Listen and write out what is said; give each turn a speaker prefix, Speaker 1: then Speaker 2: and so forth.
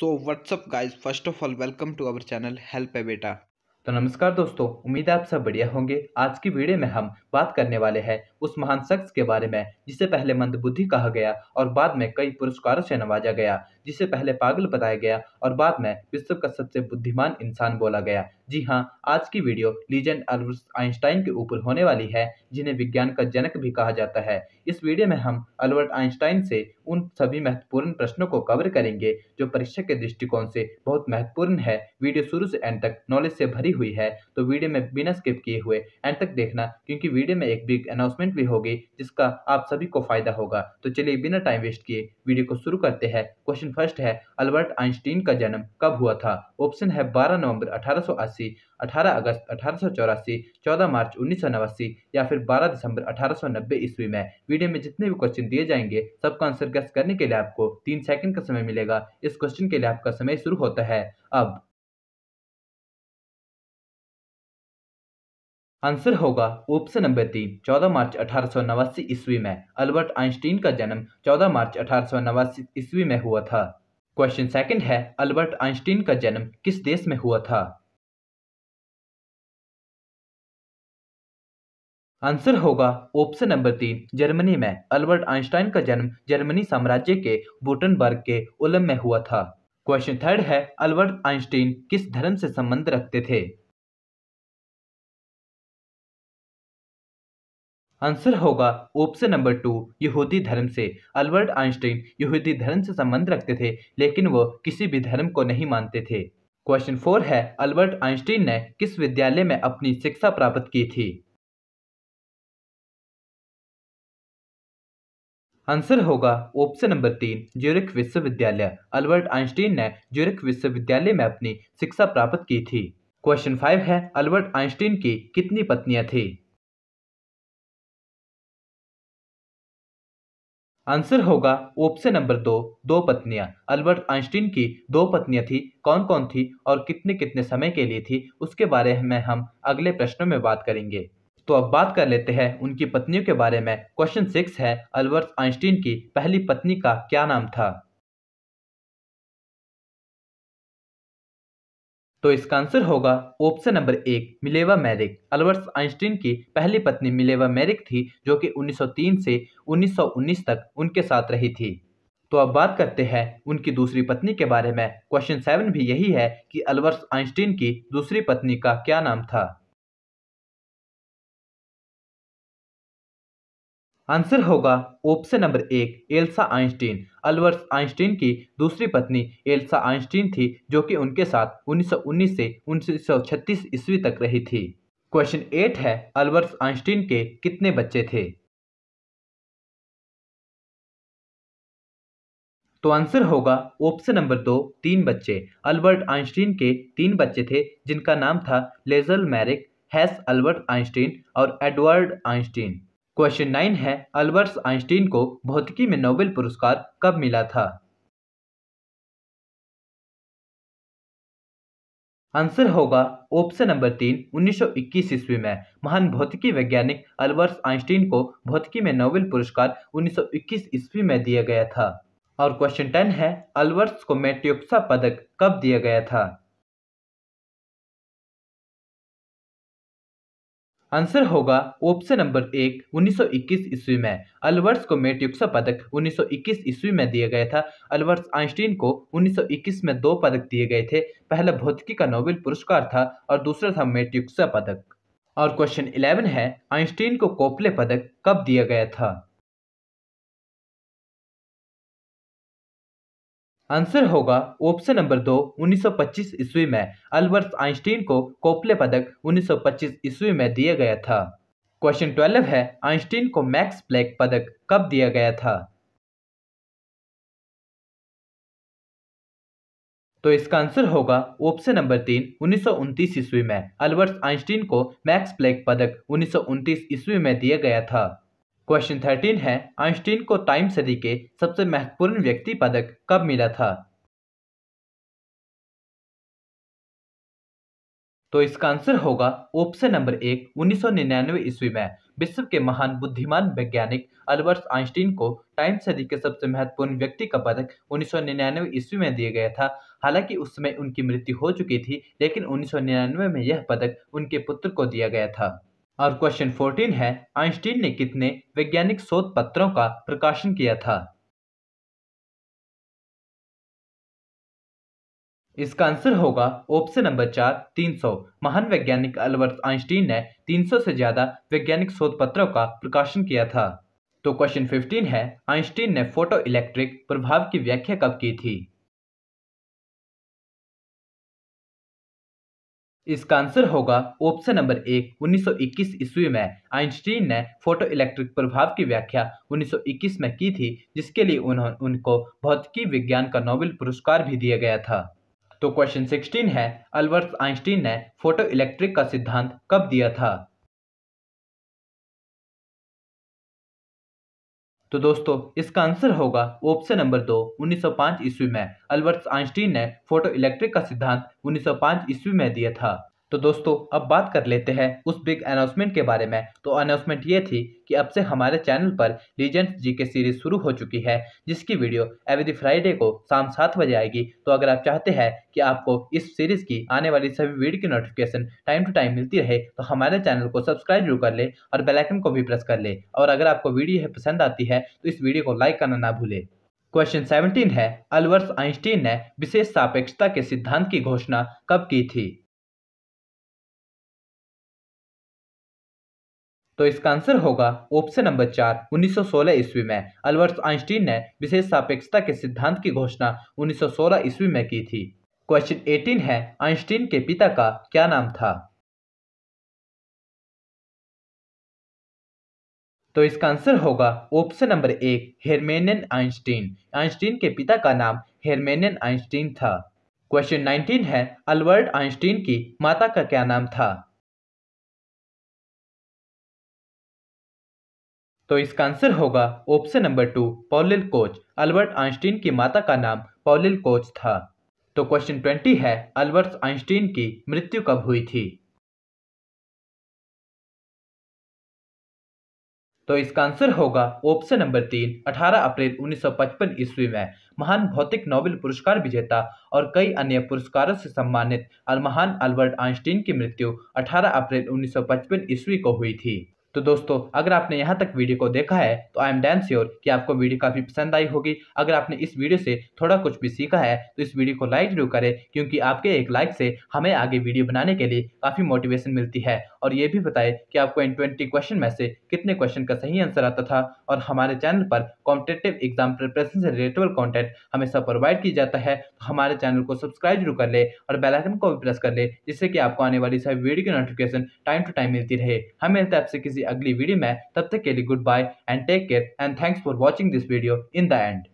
Speaker 1: so what's up guys first of all welcome to our channel help है बेटा तो नमस्कार दोस्तों उम्मीद है आप सब बढ़िया होंगे आज की वीडियो में हम बात करने वाले हैं उस महान शख्स के बारे में जिसे पहले मंदबुद्धि कहा गया और बाद में कई पुरस्कारों से नवाजा गया जिसे पहले पागल बताया गया और बाद में विश्व का सबसे बुद्धिमान इंसान बोला गया जी हाँ आज की वीडियो लीजेंड अल्बर्ट आइंस्टाइन के ऊपर होने वाली है जिन्हें विज्ञान का जनक भी कहा जाता है इस वीडियो में हम अल्बर्ट आइंस्टाइन से उन सभी महत्वपूर्ण प्रश्नों को कवर करेंगे जो परीक्षा के दृष्टिकोण से बहुत महत्वपूर्ण है वीडियो शुरू से एंड तक नॉलेज से भरी हुई है तो वीडियो में बिना स्किप किए हुए एंड तक देखना क्योंकि वीडियो में एक बिग अनाउंसमेंट इन्वेस्टमेंट भी होगी जिसका आप सभी को फायदा होगा तो चलिए बिना टाइम वेस्ट किए वीडियो को शुरू करते हैं क्वेश्चन फर्स्ट है अल्बर्ट आइंस्टीन का जन्म कब हुआ था ऑप्शन है 12 नवंबर 1880, 18 अगस्त अठारह 14 मार्च उन्नीस या फिर 12 दिसंबर अठारह ईस्वी में वीडियो में जितने भी क्वेश्चन दिए जाएंगे सबका आंसर गेस्ट करने के लिए आपको तीन सेकंड का समय मिलेगा इस
Speaker 2: क्वेश्चन के लिए आपका समय शुरू होता है अब
Speaker 1: आंसर होगा ऑप्शन नंबर तीन चौदह मार्च अठारह ईस्वी में अल्बर्ट आइंस्टीन का जन्म 14 मार्च अठारह ईस्वी में हुआ था क्वेश्चन सेकंड है अल्बर्ट आइंस्टीन का जन्म किस देश में हुआ था आंसर होगा ऑप्शन नंबर तीन जर्मनी में अल्बर्ट आइंस्टाइन का जन्म जर्मनी साम्राज्य के बुटनबर्ग के उलम में हुआ था क्वेश्चन थर्ड है अल्बर्ट आइंस्टीन किस धर्म से संबंध रखते थे
Speaker 2: आंसर होगा ऑप्शन नंबर
Speaker 1: टू यहूदी धर्म से अल्बर्ट आइंस्टीन यहूदी धर्म से संबंध रखते थे लेकिन वो किसी भी धर्म को नहीं मानते थे क्वेश्चन फोर है अल्बर्ट आइंस्टीन ने किस विद्यालय
Speaker 2: में अपनी शिक्षा प्राप्त की थी
Speaker 1: आंसर होगा ऑप्शन नंबर तीन ज्यूरिक विश्वविद्यालय अल्बर्ट आइंस्टीन ने ज्यूरिक विश्वविद्यालय में अपनी शिक्षा प्राप्त की थी क्वेश्चन फाइव है अल्बर्ट
Speaker 2: आइंस्टीन की कितनी पत्नियां थी
Speaker 1: आंसर होगा ऑप्शन नंबर दो दो पत्नियां अल्बर्ट आइंस्टीन की दो पत्नियां थी कौन कौन थी और कितने कितने समय के लिए थी उसके बारे में हम अगले प्रश्नों में बात करेंगे तो अब बात कर लेते हैं उनकी पत्नियों के बारे में क्वेश्चन सिक्स है अल्बर्ट आइंस्टीन की पहली पत्नी का क्या नाम था तो इसका आंसर होगा ऑप्शन नंबर एक मिलेवा मैरिक अल्बर्ट आइंस्टीन की पहली पत्नी मिलेवा मैरिक थी जो कि 1903 से 1919 तक उनके साथ रही थी तो अब बात करते हैं उनकी दूसरी पत्नी के बारे में क्वेश्चन सेवन भी यही है कि अल्बर्ट आइंस्टीन की दूसरी पत्नी का क्या नाम था आंसर होगा ऑप्शन नंबर एक एल्सा आइंस्टीन अल्वर्स आइंस्टीन की दूसरी पत्नी एल्सा आइंस्टीन थी जो कि उनके साथ 1919 से 1936 ईस्वी तक रही थी क्वेश्चन एट है अल्वर्स आइंस्टीन के कितने बच्चे थे
Speaker 2: तो आंसर होगा ऑप्शन नंबर दो
Speaker 1: तीन बच्चे अल्बर्ट आइंस्टीन के तीन बच्चे थे जिनका नाम था Lieserl Maric Hans Albert Einstein और एडवर्ड आइंस्टीन क्वेश्चन नाइन है अल्बर्ट आइंस्टीन को भौतिकी में नोबेल पुरस्कार कब मिला था
Speaker 2: आंसर होगा ऑप्शन नंबर तीन
Speaker 1: 1921 ईस्वी में महान भौतिकी वैज्ञानिक अल्बर्ट आइंस्टीन को भौतिकी में नोबेल पुरस्कार 1921 ईस्वी में दिया गया था और क्वेश्चन टेन है अल्बर्ट्स को मेट्योक्सा
Speaker 2: पदक कब दिया गया था
Speaker 1: आंसर होगा ऑप्शन नंबर एक 1921 ईस्वी में अलवर्स को युक्सा पदक 1921 ईस्वी में दिया गया था अलवर्स आइंस्टीन को 1921 में दो पदक दिए गए थे पहला भौतिकी का नोबेल पुरस्कार था और दूसरा था युक्सा पदक और क्वेश्चन 11 है आइंस्टीन को कोपले पदक कब दिया गया था
Speaker 2: आंसर होगा
Speaker 1: ऑप्शन नंबर दो 1925 ईस्वी में अल्बर्ट आइंस्टीन को कोपले पदक 1925 ईस्वी में दिया गया था क्वेश्चन ट्वेल्व है आइंस्टीन को मैक्स प्लैक पदक
Speaker 2: कब दिया गया था
Speaker 1: तो इसका आंसर होगा ऑप्शन नंबर तीन उन्नीस ईस्वी में अल्बर्ट आइंस्टीन को मैक्स प्लेक पदक उन्नीस ईस्वी में दिया गया था क्वेश्चन थर्टीन है आइंस्टीन को टाइम सदी के सबसे महत्वपूर्ण व्यक्ति पदक कब मिला था
Speaker 2: तो इसका आंसर होगा
Speaker 1: ऑप्शन नंबर एक 1999 ईस्वी में विश्व के महान बुद्धिमान वैज्ञानिक अल्बर्ट आइंस्टीन को टाइम सदी के सबसे महत्वपूर्ण व्यक्ति का पदक 1999 ईस्वी में दिया गया था हालांकि उस समय उनकी मृत्यु हो चुकी थी लेकिन 1999 में यह पदक उनके पुत्र को दिया गया था और क्वेश्चन फोर्टीन है आइंस्टीन ने कितने वैज्ञानिक शोध पत्रों
Speaker 2: का प्रकाशन किया था
Speaker 1: इसका आंसर होगा ऑप्शन नंबर चार 300 महान वैज्ञानिक अल्बर्ट आइंस्टीन ने 300 से ज्यादा वैज्ञानिक शोध पत्रों का प्रकाशन किया था तो क्वेश्चन 15 है आइंस्टीन ने फोटो इलेक्ट्रिक प्रभाव की व्याख्या कब की थी
Speaker 2: इसका आंसर होगा ऑप्शन
Speaker 1: नंबर एक 1921 ईस्वी में आइंस्टीन ने फोटो इलेक्ट्रिक प्रभाव की व्याख्या 1921 में की थी जिसके लिए उन्होंने उनको भौतिकी विज्ञान का नोबेल पुरस्कार भी दिया गया था तो क्वेश्चन 16 है अल्बर्ट आइंस्टीन ने फोटो इलेक्ट्रिक का सिद्धांत
Speaker 2: कब दिया था
Speaker 1: तो दोस्तों इसका आंसर होगा ऑप्शन नंबर दो 1905 ईस्वी में अल्बर्ट आइंस्टीन ने फोटो इलेक्ट्रिक का सिद्धांत 1905 ईस्वी में दिया था तो दोस्तों अब बात कर लेते हैं उस बिग अनाउंसमेंट के बारे में तो अनाउंसमेंट ये थी कि अब से हमारे चैनल पर लीजेंड जी के सीरीज शुरू हो चुकी है जिसकी वीडियो एवरी फ्राइडे को शाम सात बजे आएगी तो अगर आप चाहते हैं कि आपको इस सीरीज की आने वाली सभी वीडियो की नोटिफिकेशन टाइम टू टाइम मिलती रहे तो हमारे चैनल को सब्सक्राइब जरूर कर ले और बेलाइकन को भी प्रेस कर ले और अगर आपको वीडियो पसंद आती है तो इस वीडियो को लाइक करना ना भूले क्वेश्चन सेवनटीन है अलवर्स आइंस्टीन ने विशेष सापेक्षता के सिद्धांत की घोषणा कब की थी तो इसका आंसर होगा ऑप्शन नंबर चार 1916 ईस्वी में अल्बर्ट आइंस्टीन ने विशेष सापेक्षता के सिद्धांत की घोषणा 1916 ईस्वी में की थी क्वेश्चन 18 है आइंस्टीन के पिता का क्या नाम था
Speaker 2: तो इसका आंसर होगा ऑप्शन
Speaker 1: नंबर एक हेरमेनियन आइंस्टीन आइंस्टीन के पिता का नाम हेरमेनियन आइंस्टीन था क्वेश्चन 19 है अल्बर्ट आइंस्टीन की माता का क्या नाम था
Speaker 2: तो इसका आंसर होगा
Speaker 1: option number two Pauline Koch Albert Einstein की माता का नाम पॉलिल कोच था तो क्वेश्चन ट्वेंटी है अल्बर्ट आइंस्टीन की मृत्यु कब हुई थी
Speaker 2: तो इसका आंसर होगा ऑप्शन
Speaker 1: नंबर तीन 18 अप्रैल 1955 ईस्वी में महान भौतिक नोबेल पुरस्कार विजेता और कई अन्य पुरस्कारों से सम्मानित महान अल्बर्ट आइंस्टीन की मृत्यु 18 अप्रैल 1955 ईस्वी को हुई थी तो दोस्तों अगर आपने यहाँ तक वीडियो को देखा है तो आई एम डैन श्योर कि आपको वीडियो काफ़ी पसंद आई होगी अगर आपने इस वीडियो से थोड़ा कुछ भी सीखा है तो इस वीडियो को लाइक जरूर करें क्योंकि आपके एक लाइक से हमें आगे वीडियो बनाने के लिए काफ़ी मोटिवेशन मिलती है और ये भी बताएं कि आपको इन ट्वेंटी क्वेश्चन में से कितने क्वेश्चन का सही आंसर आता था और हमारे चैनल पर कॉम्पिटेटिव एग्जाम प्रिपरेशन से रिलेटेबल कॉन्टेंट हमेशा प्रोवाइड किया जाता है तो हमारे चैनल को सब्सक्राइब जरूर कर ले और बेलाइकन को भी प्रेस कर ले जिससे कि आपको आने वाली सभी वीडियो की नोटिफिकेशन टाइम टू टाइम मिलती रहे हमें मिलते आपसे किसी अगली वीडियो में तब तक के लिए good bye and take care and
Speaker 2: thanks for watching this video in the and